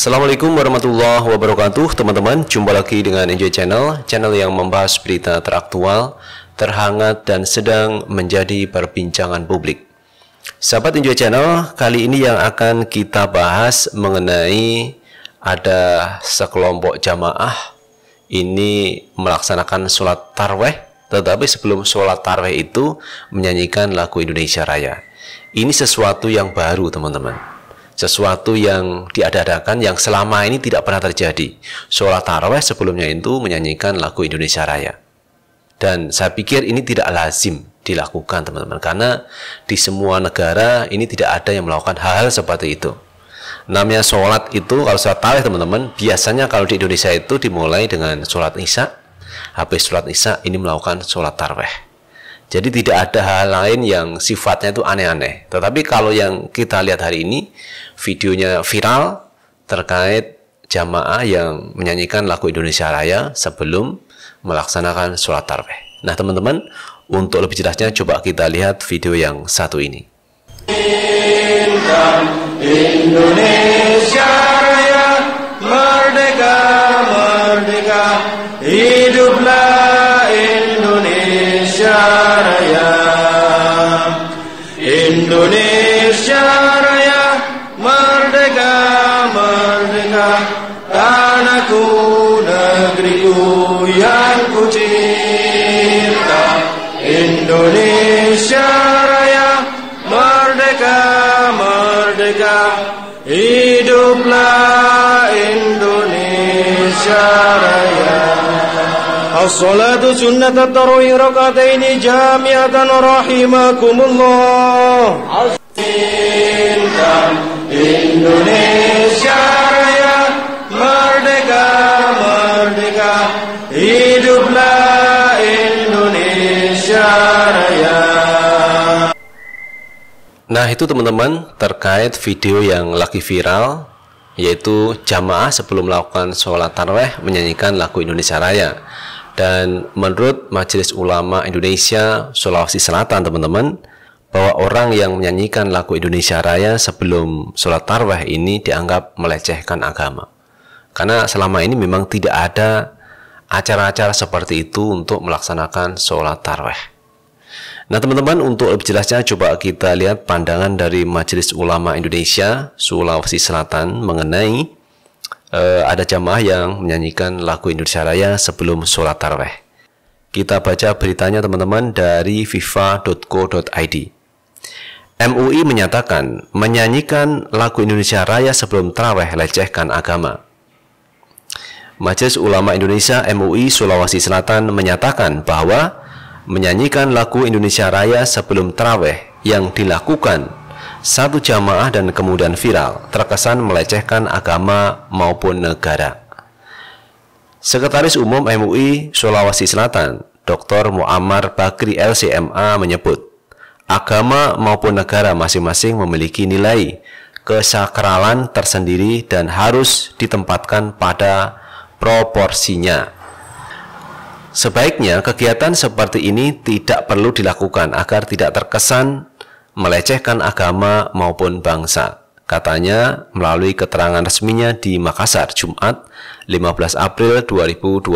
Assalamualaikum warahmatullahi wabarakatuh teman-teman jumpa lagi dengan Enjoy Channel channel yang membahas berita teraktual terhangat dan sedang menjadi perbincangan publik Sahabat Enjoy Channel kali ini yang akan kita bahas mengenai ada sekelompok jamaah ini melaksanakan sholat tarweh tetapi sebelum sholat tarweh itu menyanyikan lagu Indonesia Raya ini sesuatu yang baru teman-teman sesuatu yang diadakan yang selama ini tidak pernah terjadi. Sholat taraweh sebelumnya itu menyanyikan lagu Indonesia Raya. Dan saya pikir ini tidak lazim dilakukan teman-teman karena di semua negara ini tidak ada yang melakukan hal-hal seperti itu. Namanya sholat itu kalau sholat tarawih teman-teman biasanya kalau di Indonesia itu dimulai dengan sholat isya, habis sholat isya ini melakukan sholat taraweh. Jadi tidak ada hal lain yang sifatnya itu aneh-aneh. Tetapi kalau yang kita lihat hari ini, videonya viral terkait jamaah yang menyanyikan lagu Indonesia Raya sebelum melaksanakan sholat tarwih. Nah teman-teman, untuk lebih jelasnya coba kita lihat video yang satu ini. Indonesia yang Kucinta, Indonesia Raya Merdeka, merdeka Hiduplah Indonesia Raya As-salatu sunnatat tarwi ini jamiatan rahimakumullah As-salatu Indonesia Raya Nah itu teman-teman terkait video yang lagi viral yaitu jamaah sebelum melakukan sholat tarweh menyanyikan lagu Indonesia Raya dan menurut Majelis Ulama Indonesia Sulawesi Selatan teman-teman bahwa orang yang menyanyikan lagu Indonesia Raya sebelum sholat tarweh ini dianggap melecehkan agama karena selama ini memang tidak ada acara-acara seperti itu untuk melaksanakan sholat tarweh. Nah teman-teman untuk lebih jelasnya coba kita lihat pandangan dari Majelis Ulama Indonesia Sulawesi Selatan mengenai eh, ada jamaah yang menyanyikan lagu Indonesia Raya sebelum sholat tarweh. Kita baca beritanya teman-teman dari fifa.co.id. MUI menyatakan menyanyikan lagu Indonesia Raya sebelum traweh lecehkan agama. Majelis Ulama Indonesia MUI Sulawesi Selatan menyatakan bahwa menyanyikan lagu Indonesia Raya sebelum traweh yang dilakukan satu jamaah dan kemudian viral terkesan melecehkan agama maupun negara. Sekretaris Umum MUI Sulawesi Selatan, Dr. Muammar Bakri LCMA menyebut, agama maupun negara masing-masing memiliki nilai kesakralan tersendiri dan harus ditempatkan pada proporsinya. Sebaiknya kegiatan seperti ini tidak perlu dilakukan agar tidak terkesan melecehkan agama maupun bangsa. Katanya melalui keterangan resminya di Makassar Jumat 15 April 2022.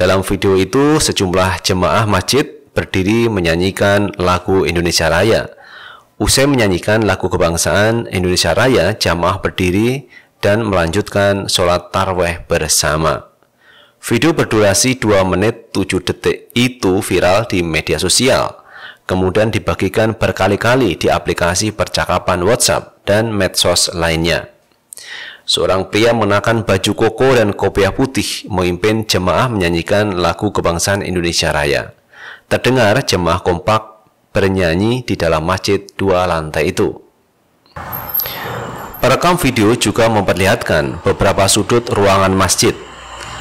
Dalam video itu sejumlah jemaah masjid berdiri menyanyikan lagu Indonesia Raya. Usai menyanyikan lagu kebangsaan Indonesia Raya, jamaah berdiri dan melanjutkan sholat tarweh bersama. Video berdurasi 2 menit 7 detik itu viral di media sosial, kemudian dibagikan berkali-kali di aplikasi percakapan WhatsApp dan medsos lainnya. Seorang pria mengenakan baju koko dan kopiah putih memimpin jemaah menyanyikan lagu kebangsaan Indonesia Raya. Terdengar jemaah kompak bernyanyi di dalam masjid dua lantai itu. Perekam video juga memperlihatkan beberapa sudut ruangan masjid.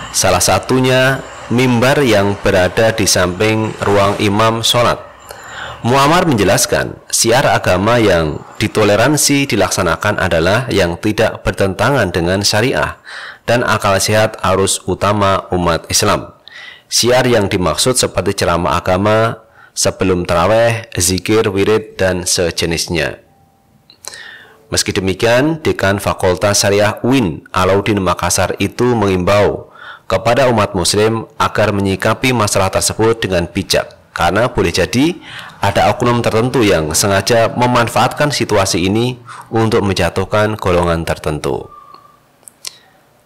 Salah satunya mimbar yang berada di samping ruang imam sholat. Muammar menjelaskan, siar agama yang ditoleransi dilaksanakan adalah yang tidak bertentangan dengan syariah dan akal sehat arus utama umat Islam. Siar yang dimaksud seperti ceramah agama, sebelum terawih, zikir, wirid, dan sejenisnya. Meski demikian, Dekan Fakultas Syariah UIN Alauddin Makassar itu mengimbau kepada umat muslim agar menyikapi masalah tersebut dengan bijak karena boleh jadi ada oknum tertentu yang sengaja memanfaatkan situasi ini untuk menjatuhkan golongan tertentu.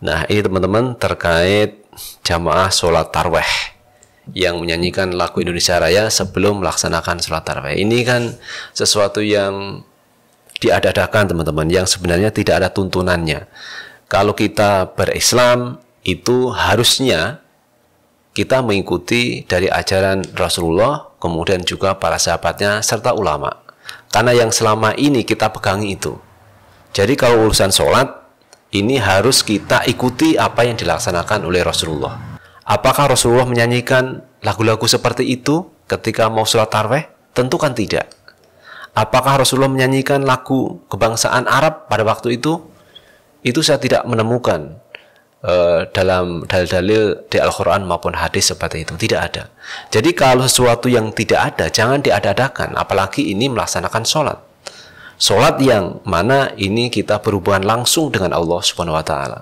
Nah ini teman-teman terkait jamaah sholat tarweh yang menyanyikan lagu Indonesia Raya sebelum melaksanakan sholat tarweh. Ini kan sesuatu yang diadadakan teman-teman yang sebenarnya tidak ada tuntunannya. Kalau kita berislam itu harusnya kita mengikuti dari ajaran Rasulullah, kemudian juga para sahabatnya serta ulama. Karena yang selama ini kita pegangi itu. Jadi kalau urusan sholat, ini harus kita ikuti apa yang dilaksanakan oleh Rasulullah. Apakah Rasulullah menyanyikan lagu-lagu seperti itu ketika mau sholat tarweh? Tentu kan tidak. Apakah Rasulullah menyanyikan lagu kebangsaan Arab pada waktu itu? Itu saya tidak menemukan uh, dalam dalil-dalil di Al-Quran maupun hadis seperti itu. Tidak ada. Jadi kalau sesuatu yang tidak ada, jangan diada Apalagi ini melaksanakan sholat. Sholat yang mana ini kita berhubungan langsung dengan Allah Subhanahu Wa Taala.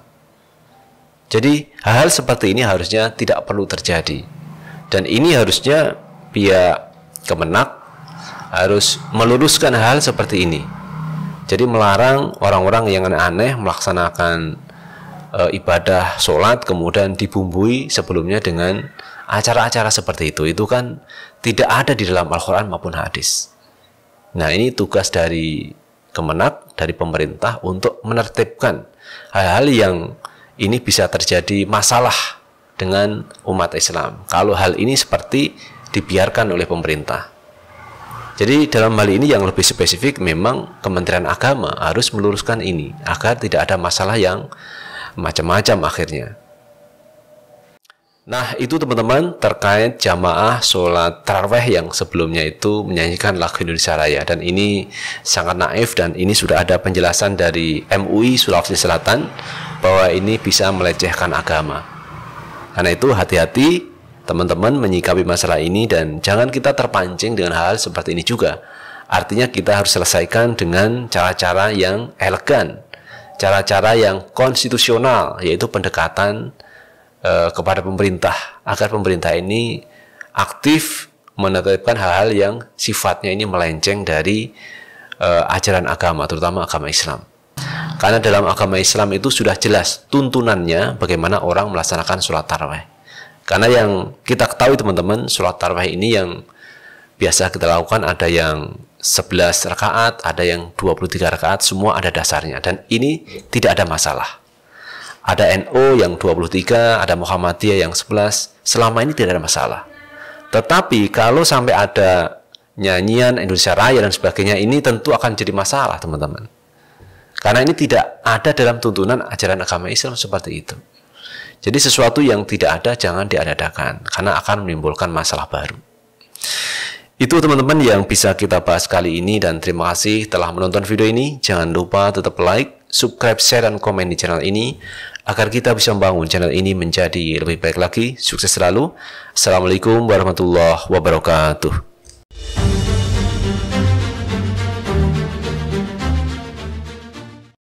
Jadi hal-hal seperti ini harusnya tidak perlu terjadi. Dan ini harusnya pihak kemenak harus meluruskan hal seperti ini. Jadi melarang orang-orang yang aneh-aneh melaksanakan e, ibadah sholat kemudian dibumbui sebelumnya dengan acara-acara seperti itu. Itu kan tidak ada di dalam Al-Quran maupun hadis. Nah ini tugas dari kemenak, dari pemerintah untuk menertibkan hal-hal yang ini bisa terjadi masalah dengan umat Islam. Kalau hal ini seperti dibiarkan oleh pemerintah. Jadi dalam hal ini yang lebih spesifik memang Kementerian Agama harus meluruskan ini agar tidak ada masalah yang macam-macam akhirnya. Nah itu teman-teman terkait jamaah sholat tarawih yang sebelumnya itu menyanyikan lagu Indonesia Raya dan ini sangat naif dan ini sudah ada penjelasan dari MUI Sulawesi Selatan bahwa ini bisa melecehkan agama. Karena itu hati-hati teman-teman menyikapi masalah ini dan jangan kita terpancing dengan hal, hal seperti ini juga. Artinya kita harus selesaikan dengan cara-cara yang elegan, cara-cara yang konstitusional, yaitu pendekatan e, kepada pemerintah agar pemerintah ini aktif menetapkan hal-hal yang sifatnya ini melenceng dari e, ajaran agama, terutama agama Islam. Karena dalam agama Islam itu sudah jelas tuntunannya bagaimana orang melaksanakan sholat tarawih. Karena yang kita ketahui teman-teman, sholat tarawih ini yang biasa kita lakukan ada yang 11 rakaat, ada yang 23 rakaat, semua ada dasarnya. Dan ini tidak ada masalah. Ada NO yang 23, ada Muhammadiyah yang 11, selama ini tidak ada masalah. Tetapi kalau sampai ada nyanyian Indonesia Raya dan sebagainya, ini tentu akan jadi masalah teman-teman. Karena ini tidak ada dalam tuntunan ajaran agama Islam seperti itu. Jadi sesuatu yang tidak ada jangan diadakan karena akan menimbulkan masalah baru. Itu teman-teman yang bisa kita bahas kali ini dan terima kasih telah menonton video ini. Jangan lupa tetap like, subscribe, share, dan komen di channel ini agar kita bisa membangun channel ini menjadi lebih baik lagi. Sukses selalu. Assalamualaikum warahmatullahi wabarakatuh.